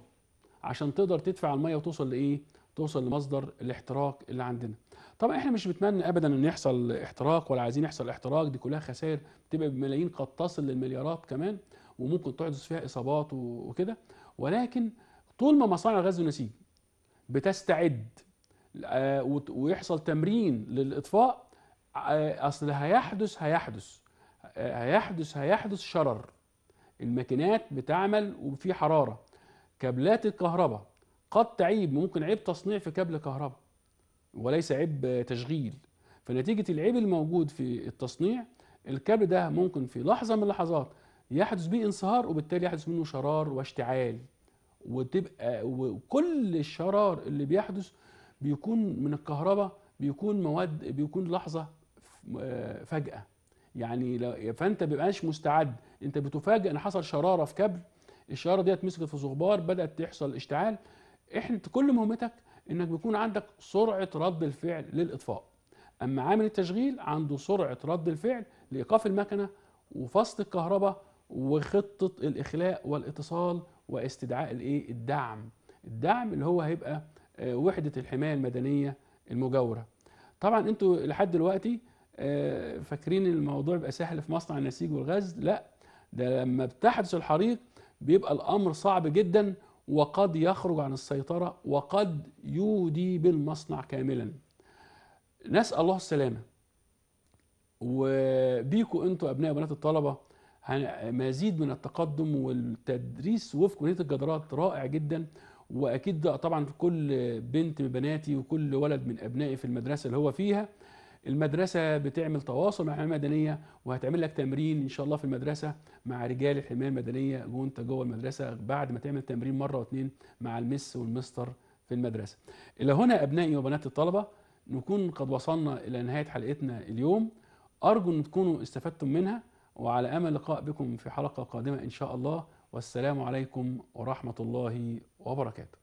A: عشان تقدر تدفع الميه وتوصل لايه توصل لمصدر الاحتراق اللي عندنا طبعا احنا مش بنتمنى ابدا ان يحصل احتراق ولا عايزين يحصل احتراق دي كلها خسائر بتبقى بملايين قد تصل للمليارات كمان وممكن تحدث فيها اصابات وكده ولكن طول ما مصانع الغاز النسيج بتستعد آه، ويحصل تمرين للاطفاء آه، اصل هيحدث هيحدث آه، هيحدث هيحدث شرر الماكينات بتعمل وفي حراره كابلات الكهرباء قد تعيب ممكن عيب تصنيع في كابل كهرباء وليس عيب تشغيل فنتيجه العيب الموجود في التصنيع الكابل ده ممكن في لحظه من اللحظات يحدث به انصهار وبالتالي يحدث منه شرار واشتعال وتبقى وكل الشرار اللي بيحدث بيكون من الكهرباء بيكون مواد بيكون لحظه آه، فجاه يعني فانت بيبقاش مستعد انت بتفاجئ ان حصل شراره في كبل الشراره ديت مسكت في صغبار بدات تحصل اشتعال احنا كل مهمتك انك بيكون عندك سرعه رد الفعل للاطفاء اما عامل التشغيل عنده سرعه رد الفعل لايقاف المكنه وفصل الكهرباء وخطه الاخلاء والاتصال واستدعاء الايه الدعم الدعم اللي هو هيبقى آه، وحده الحمايه المدنيه المجاوره طبعا انتوا لحد دلوقتي آه، فاكرين الموضوع يبقى سهل في مصنع النسيج والغاز لا ده لما بتحدث الحريق بيبقى الامر صعب جدا وقد يخرج عن السيطره وقد يودي بالمصنع كاملا نسال الله السلامه وبيكوا انتوا ابناء وبنات الطلبه مزيد من التقدم والتدريس وفق كليه الجدارات رائع جدا واكيد طبعا كل بنت من بناتي وكل ولد من ابنائي في المدرسه اللي هو فيها المدرسه بتعمل تواصل مع الحمايه المدنيه وهتعمل لك تمرين ان شاء الله في المدرسه مع رجال الحمايه المدنيه وانت جوه المدرسه بعد ما تعمل تمرين مره واثنين مع المس والمستر في المدرسه. الى هنا ابنائي وبنات الطلبه نكون قد وصلنا الى نهايه حلقتنا اليوم ارجو ان تكونوا استفدتم منها وعلى امل لقاء بكم في حلقه قادمه ان شاء الله والسلام عليكم ورحمه الله وبركاته